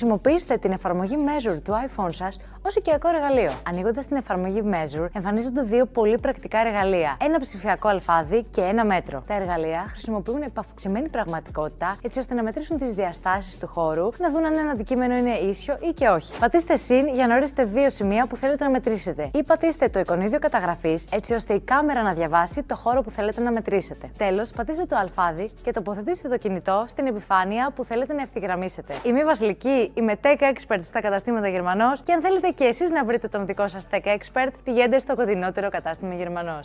Χρησιμοποιήστε την εφαρμογή Measure του iPhone σας ως οικιακό εργαλείο. Ανοίγοντας την εφαρμογή Measure, εμφανίζονται δύο πολύ πρακτικά εργαλεία: ένα ψηφιακό αλφάδι και ένα μέτρο. Τα εργαλεία χρησιμοποιούν επαυξημένη πραγματικότητα έτσι ώστε να μετρήσουν τις διαστάσεις του χώρου να δουν αν ένα αντικείμενο είναι ίσιο ή και όχι. Πατήστε συν για να ορίσετε δύο σημεία που θέλετε να μετρήσετε ή πατήστε το εικονίδιο καταγραφής έτσι ώστε η κάμερα να διαβάσει το χώρο που θέλετε να μετρήσετε. Τέλος, πατήστε το αλφάδι και τοποθετήστε το κινητό στην επιφάνεια που θέλετε να ευθυγραμμίσετε. Η μη βασιλική η tech Expert στα καταστήματα Γερμανός. Και αν θέλετε και εσείς να βρείτε τον δικό σας Tech Expert, πηγαίνετε στο κοντινότερο κατάστημα Γερμανός.